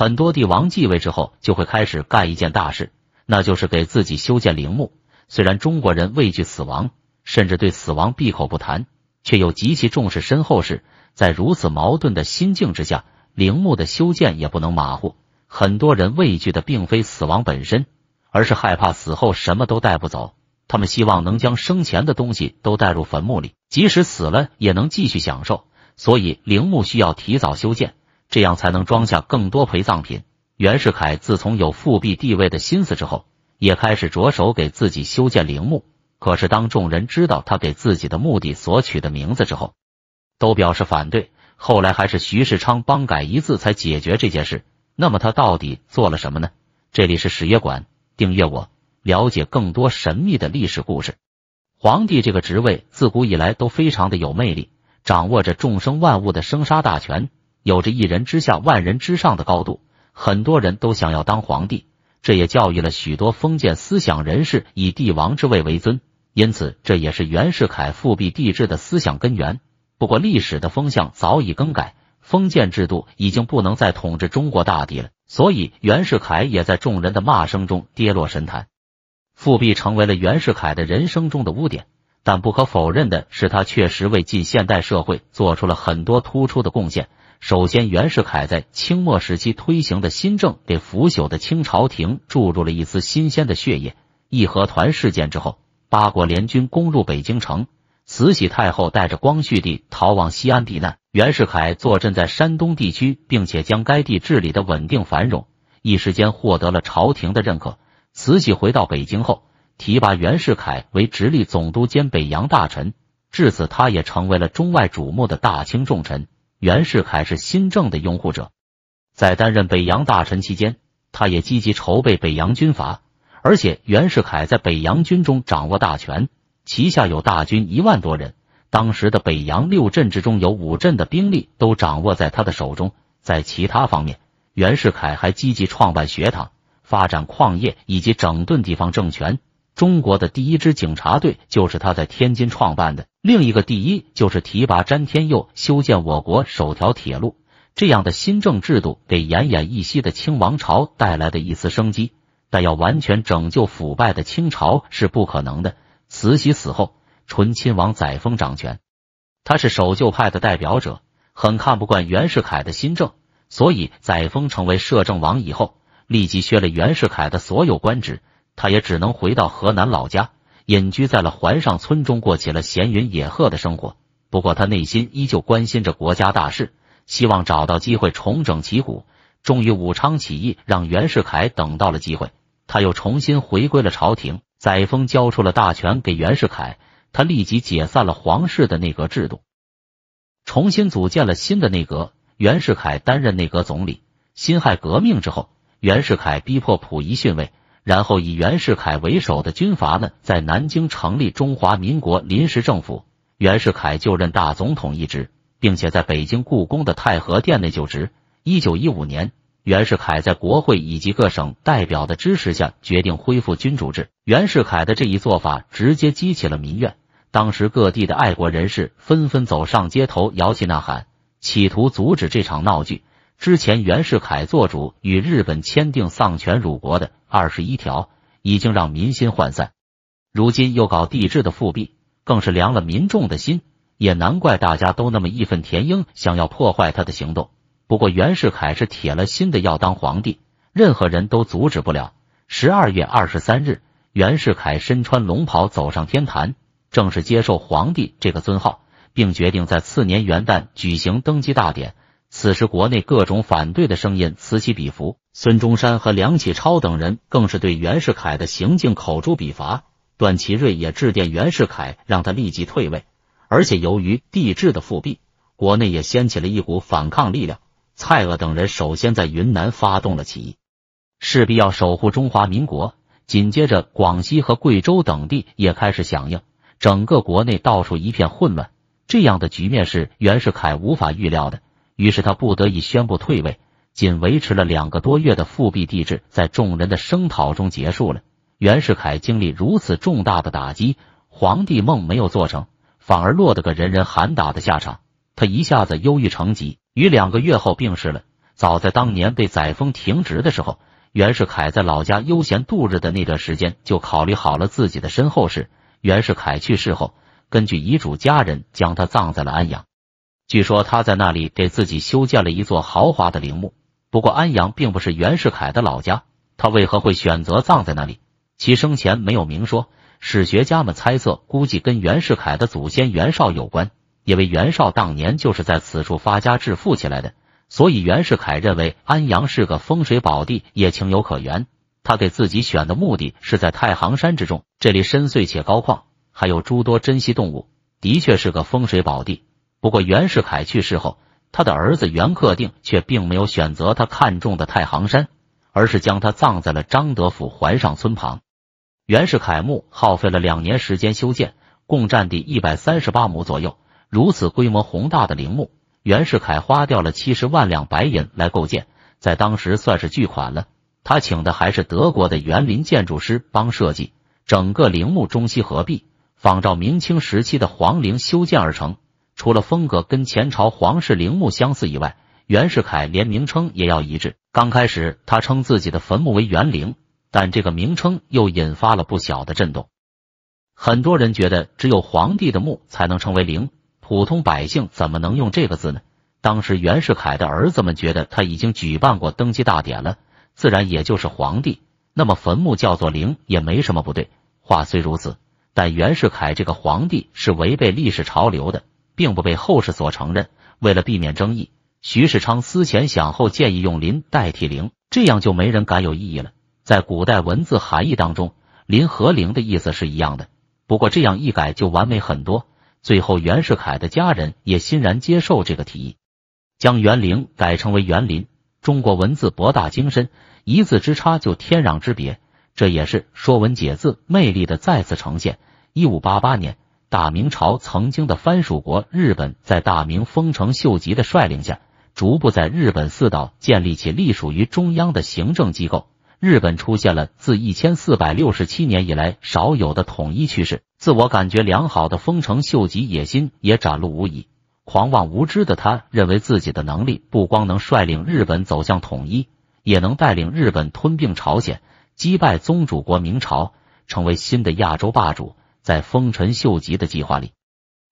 很多帝王继位之后，就会开始干一件大事，那就是给自己修建陵墓。虽然中国人畏惧死亡，甚至对死亡闭口不谈，却又极其重视身后事。在如此矛盾的心境之下，陵墓的修建也不能马虎。很多人畏惧的并非死亡本身，而是害怕死后什么都带不走。他们希望能将生前的东西都带入坟墓里，即使死了也能继续享受。所以，陵墓需要提早修建。这样才能装下更多陪葬品。袁世凯自从有复辟帝位的心思之后，也开始着手给自己修建陵墓。可是当众人知道他给自己的墓地所取的名字之后，都表示反对。后来还是徐世昌帮改一字才解决这件事。那么他到底做了什么呢？这里是史乐馆，订阅我了解更多神秘的历史故事。皇帝这个职位自古以来都非常的有魅力，掌握着众生万物的生杀大权。有着一人之下，万人之上的高度，很多人都想要当皇帝，这也教育了许多封建思想人士以帝王之位为尊，因此这也是袁世凯复辟帝制的思想根源。不过历史的风向早已更改，封建制度已经不能再统治中国大地了，所以袁世凯也在众人的骂声中跌落神坛，复辟成为了袁世凯的人生中的污点。但不可否认的是，他确实为近现代社会做出了很多突出的贡献。首先，袁世凯在清末时期推行的新政，给腐朽的清朝廷注入了一丝新鲜的血液。义和团事件之后，八国联军攻入北京城，慈禧太后带着光绪帝逃往西安避难。袁世凯坐镇在山东地区，并且将该地治理的稳定繁荣，一时间获得了朝廷的认可。慈禧回到北京后。提拔袁世凯为直隶总督兼北洋大臣，至此他也成为了中外瞩目的大清重臣。袁世凯是新政的拥护者，在担任北洋大臣期间，他也积极筹备北洋军阀。而且，袁世凯在北洋军中掌握大权，旗下有大军一万多人。当时的北洋六镇之中，有五镇的兵力都掌握在他的手中。在其他方面，袁世凯还积极创办学堂、发展矿业以及整顿地方政权。中国的第一支警察队就是他在天津创办的。另一个第一就是提拔詹天佑修建我国首条铁路。这样的新政制度给奄奄一息的清王朝带来的一丝生机，但要完全拯救腐败的清朝是不可能的。慈禧死后，醇亲王载沣掌权，他是守旧派的代表者，很看不惯袁世凯的新政，所以载沣成为摄政王以后，立即削了袁世凯的所有官职。他也只能回到河南老家，隐居在了环上村中，过起了闲云野鹤的生活。不过他内心依旧关心着国家大事，希望找到机会重整旗鼓。终于武昌起义让袁世凯等到了机会，他又重新回归了朝廷。载沣交出了大权给袁世凯，他立即解散了皇室的内阁制度，重新组建了新的内阁。袁世凯担任内阁总理。辛亥革命之后，袁世凯逼迫溥仪逊位。然后以袁世凯为首的军阀们在南京成立中华民国临时政府，袁世凯就任大总统一职，并且在北京故宫的太和殿内就职。一九一五年，袁世凯在国会以及各省代表的支持下，决定恢复君主制。袁世凯的这一做法直接激起了民怨，当时各地的爱国人士纷纷走上街头，摇旗呐喊，企图阻止这场闹剧。之前袁世凯做主与日本签订丧权辱国的二十一条，已经让民心涣散。如今又搞帝制的复辟，更是凉了民众的心。也难怪大家都那么义愤填膺，想要破坏他的行动。不过袁世凯是铁了心的要当皇帝，任何人都阻止不了。十二月二十三日，袁世凯身穿龙袍走上天坛，正式接受皇帝这个尊号，并决定在次年元旦举行登基大典。此时，国内各种反对的声音此起彼伏，孙中山和梁启超等人更是对袁世凯的行径口诛笔伐。段祺瑞也致电袁世凯，让他立即退位。而且，由于帝制的复辟，国内也掀起了一股反抗力量。蔡锷等人首先在云南发动了起义，势必要守护中华民国。紧接着，广西和贵州等地也开始响应，整个国内到处一片混乱。这样的局面是袁世凯无法预料的。于是他不得已宣布退位，仅维持了两个多月的复辟帝制，在众人的声讨中结束了。袁世凯经历如此重大的打击，皇帝梦没有做成，反而落得个人人喊打的下场。他一下子忧郁成疾，于两个月后病逝了。早在当年被载沣停职的时候，袁世凯在老家悠闲度日的那段时间，就考虑好了自己的身后事。袁世凯去世后，根据遗嘱，家人将他葬在了安阳。据说他在那里给自己修建了一座豪华的陵墓。不过安阳并不是袁世凯的老家，他为何会选择葬在那里？其生前没有明说，史学家们猜测，估计跟袁世凯的祖先袁绍有关，因为袁绍当年就是在此处发家致富起来的，所以袁世凯认为安阳是个风水宝地，也情有可原。他给自己选的目的是在太行山之中，这里深邃且高旷，还有诸多珍稀动物，的确是个风水宝地。不过，袁世凯去世后，他的儿子袁克定却并没有选择他看中的太行山，而是将他葬在了张德府淮上村旁。袁世凯墓耗费了两年时间修建，共占地一百三十八亩左右。如此规模宏大的陵墓，袁世凯花掉了七十万两白银来构建，在当时算是巨款了。他请的还是德国的园林建筑师帮设计，整个陵墓中西合璧，仿照明清时期的皇陵修建而成。除了风格跟前朝皇室陵墓相似以外，袁世凯连名称也要一致。刚开始他称自己的坟墓为“园陵”，但这个名称又引发了不小的震动。很多人觉得只有皇帝的墓才能称为陵，普通百姓怎么能用这个字呢？当时袁世凯的儿子们觉得他已经举办过登基大典了，自然也就是皇帝，那么坟墓叫做陵也没什么不对。话虽如此，但袁世凯这个皇帝是违背历史潮流的。并不被后世所承认。为了避免争议，徐世昌思前想后，建议用“林”代替“陵”，这样就没人敢有异议了。在古代文字含义当中，“林”和“陵”的意思是一样的。不过这样一改就完美很多。最后袁世凯的家人也欣然接受这个提议，将“园林改成为“园林”。中国文字博大精深，一字之差就天壤之别。这也是《说文解字》魅力的再次呈现。一五八八年。大明朝曾经的藩属国日本，在大明丰臣秀吉的率领下，逐步在日本四岛建立起隶属于中央的行政机构。日本出现了自一千四百六十七年以来少有的统一趋势。自我感觉良好的丰臣秀吉野心也展露无遗。狂妄无知的他，认为自己的能力不光能率领日本走向统一，也能带领日本吞并朝鲜，击败宗主国明朝，成为新的亚洲霸主。在丰臣秀吉的计划里，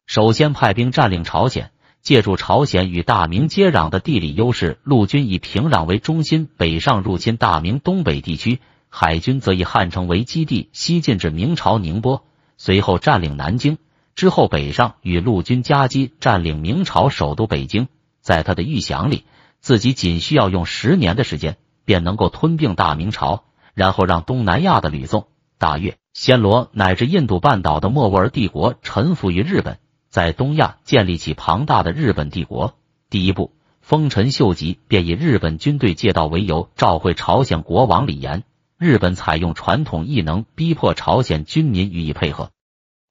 首先派兵占领朝鲜，借助朝鲜与大明接壤的地理优势，陆军以平壤为中心北上入侵大明东北地区，海军则以汉城为基地西进至明朝宁波，随后占领南京，之后北上与陆军夹击占领明朝首都北京。在他的预想里，自己仅需要用十年的时间，便能够吞并大明朝，然后让东南亚的吕宋、大越。暹罗乃至印度半岛的莫卧儿帝国臣服于日本，在东亚建立起庞大的日本帝国。第一步，丰臣秀吉便以日本军队借道为由召会朝鲜国王李岩。日本采用传统异能逼迫朝鲜军民予以配合，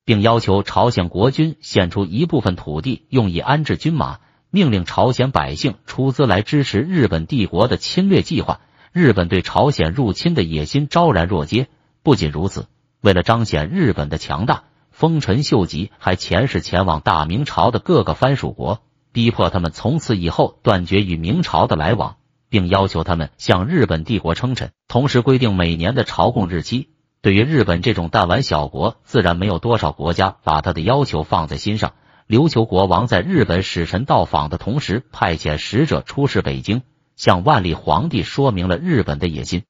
并要求朝鲜国军献出一部分土地用以安置军马，命令朝鲜百姓出资来支持日本帝国的侵略计划。日本对朝鲜入侵的野心昭然若揭。不仅如此。为了彰显日本的强大，丰臣秀吉还遣使前往大明朝的各个藩属国，逼迫他们从此以后断绝与明朝的来往，并要求他们向日本帝国称臣。同时规定每年的朝贡日期。对于日本这种弹丸小国，自然没有多少国家把他的要求放在心上。琉球国王在日本使臣到访的同时，派遣使者出使北京，向万历皇帝说明了日本的野心。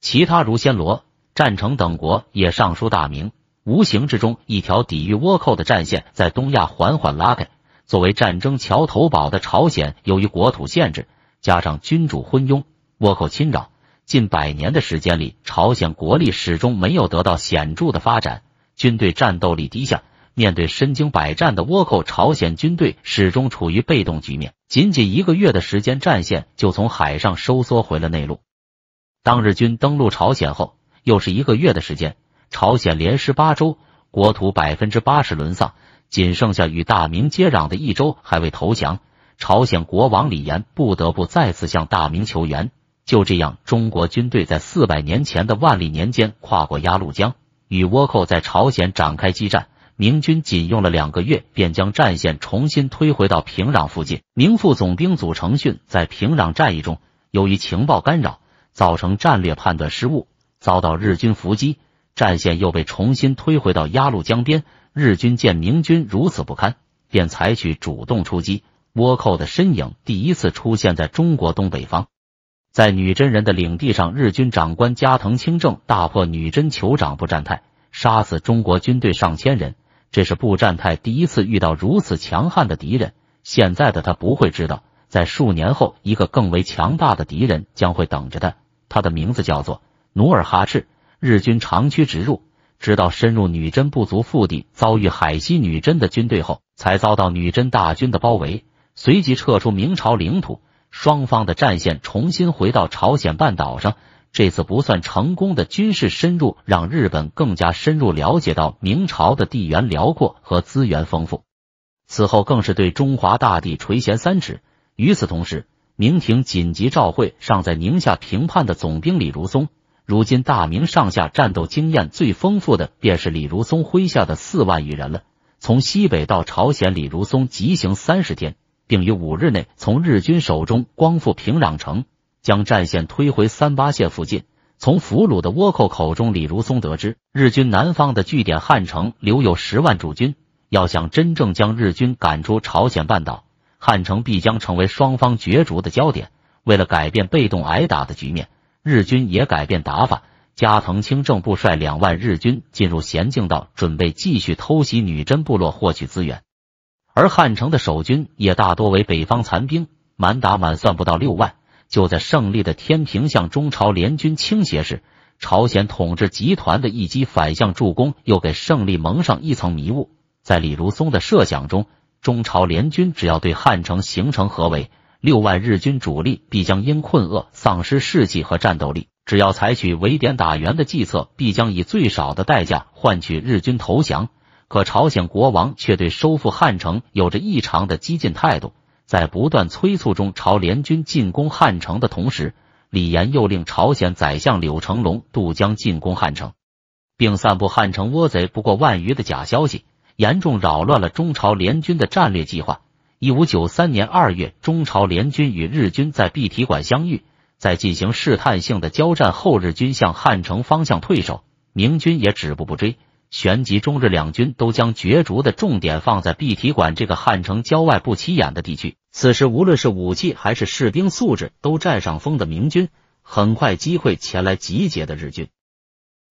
其他如暹罗。战城等国也上书大明，无形之中，一条抵御倭寇的战线在东亚缓缓拉开。作为战争桥头堡的朝鲜，由于国土限制，加上君主昏庸、倭寇侵扰，近百年的时间里，朝鲜国力始终没有得到显著的发展，军队战斗力低下。面对身经百战的倭寇，朝鲜军队始终处于被动局面。仅仅一个月的时间，战线就从海上收缩回了内陆。当日军登陆朝鲜后，又是一个月的时间，朝鲜连失八州，国土百分之八十沦丧，仅剩下与大明接壤的一州还未投降。朝鲜国王李岩不得不再次向大明求援。就这样，中国军队在四百年前的万历年间跨过鸭绿江，与倭寇在朝鲜展开激战。明军仅用了两个月，便将战线重新推回到平壤附近。明副总兵祖承训在平壤战役中，由于情报干扰，造成战略判断失误。遭到日军伏击，战线又被重新推回到鸭绿江边。日军见明军如此不堪，便采取主动出击。倭寇的身影第一次出现在中国东北方，在女真人的领地上，日军长官加藤清正大破女真酋长步战泰，杀死中国军队上千人。这是步战泰第一次遇到如此强悍的敌人。现在的他不会知道，在数年后，一个更为强大的敌人将会等着他。他的名字叫做。努尔哈赤日军长驱直入，直到深入女真部族腹地，遭遇海西女真的军队后，才遭到女真大军的包围，随即撤出明朝领土。双方的战线重新回到朝鲜半岛上。这次不算成功的军事深入，让日本更加深入了解到明朝的地缘辽阔和资源丰富。此后更是对中华大地垂涎三尺。与此同时，明廷紧急召会尚在宁夏平叛的总兵李如松。如今大明上下战斗经验最丰富的，便是李如松麾下的四万余人了。从西北到朝鲜，李如松急行三十天，并于五日内从日军手中光复平壤城，将战线推回三八线附近。从俘虏的倭寇口中，李如松得知日军南方的据点汉城留有十万主军，要想真正将日军赶出朝鲜半岛，汉城必将成为双方角逐的焦点。为了改变被动挨打的局面。日军也改变打法，加藤清正部率两万日军进入咸镜道，准备继续偷袭女真部落，获取资源。而汉城的守军也大多为北方残兵，满打满算不到六万。就在胜利的天平向中朝联军倾斜时，朝鲜统治集团的一击反向助攻，又给胜利蒙上一层迷雾。在李如松的设想中，中朝联军只要对汉城形成合围。六万日军主力必将因困厄丧失士气和战斗力。只要采取围点打援的计策，必将以最少的代价换取日军投降。可朝鲜国王却对收复汉城有着异常的激进态度，在不断催促中朝联军进攻汉城的同时，李岩又令朝鲜宰相柳成龙渡江进攻汉城，并散布汉城倭贼不过万余的假消息，严重扰乱了中朝联军的战略计划。一五九三年二月，中朝联军与日军在碧提馆相遇，在进行试探性的交战后，日军向汉城方向退守，明军也止步不追。旋即，中日两军都将角逐的重点放在碧提馆这个汉城郊外不起眼的地区。此时，无论是武器还是士兵素质都占上风的明军，很快击溃前来集结的日军，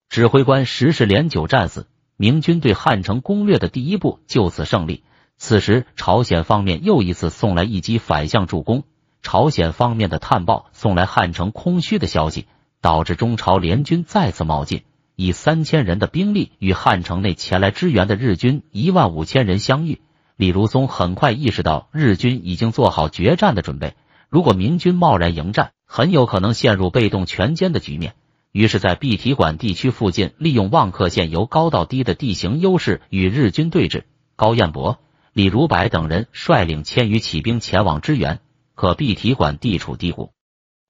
指挥官石世连久战死。明军对汉城攻略的第一步就此胜利。此时，朝鲜方面又一次送来一击反向助攻。朝鲜方面的探报送来汉城空虚的消息，导致中朝联军再次冒进，以三千人的兵力与汉城内前来支援的日军一万五千人相遇。李如松很快意识到日军已经做好决战的准备，如果明军贸然迎战，很有可能陷入被动全歼的局面。于是，在碧提馆地区附近，利用望克线由高到低的地形优势与日军对峙。高彦博。李如柏等人率领千余骑兵前往支援，可碧蹄馆地处低谷，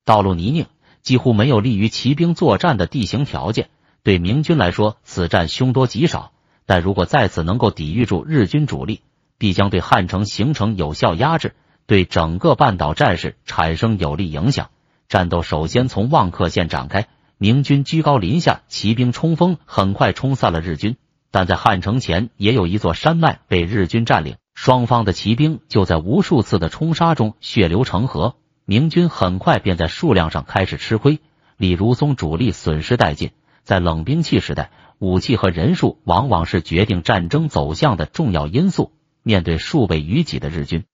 道路泥泞，几乎没有利于骑兵作战的地形条件。对明军来说，此战凶多吉少。但如果在此能够抵御住日军主力，必将对汉城形成有效压制，对整个半岛战事产生有利影响。战斗首先从望客线展开，明军居高临下，骑兵冲锋很快冲散了日军。但在汉城前也有一座山脉被日军占领，双方的骑兵就在无数次的冲杀中血流成河。明军很快便在数量上开始吃亏，李如松主力损失殆尽。在冷兵器时代，武器和人数往往是决定战争走向的重要因素。面对数倍于己的日军，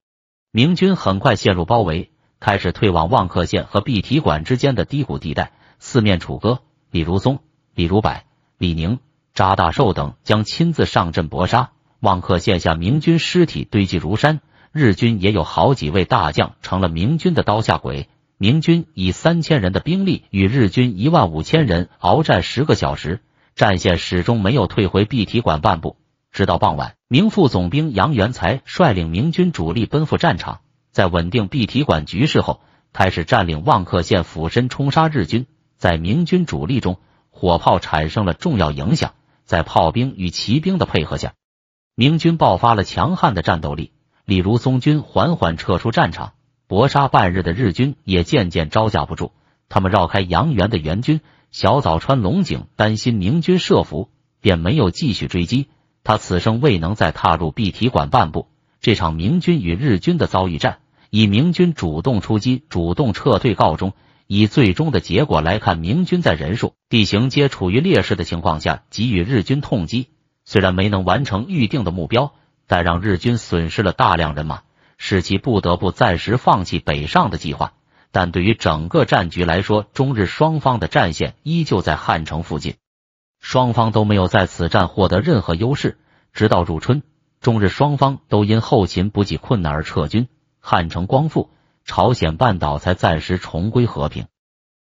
明军很快陷入包围，开始退往旺克县和碧提馆之间的低谷地带，四面楚歌。李如松、李如柏、李宁。扎大寿等将亲自上阵搏杀。望客县下明军尸体堆积如山，日军也有好几位大将成了明军的刀下鬼。明军以三千人的兵力与日军一万五千人鏖战十个小时，战线始终没有退回碧提馆半步。直到傍晚，明副总兵杨元才率领明军主力奔赴战场，在稳定碧提馆局势后，开始占领望客县俯身冲杀日军。在明军主力中，火炮产生了重要影响。在炮兵与骑兵的配合下，明军爆发了强悍的战斗力。李如松军缓缓撤出战场，搏杀半日的日军也渐渐招架不住。他们绕开杨源的援军，小早川龙井担心明军设伏，便没有继续追击。他此生未能再踏入碧提馆半步。这场明军与日军的遭遇战，以明军主动出击、主动撤退告终。以最终的结果来看，明军在人数、地形皆处于劣势的情况下给予日军痛击，虽然没能完成预定的目标，但让日军损失了大量人马，使其不得不暂时放弃北上的计划。但对于整个战局来说，中日双方的战线依旧在汉城附近，双方都没有在此战获得任何优势。直到入春，中日双方都因后勤补给困难而撤军，汉城光复。朝鲜半岛才暂时重归和平。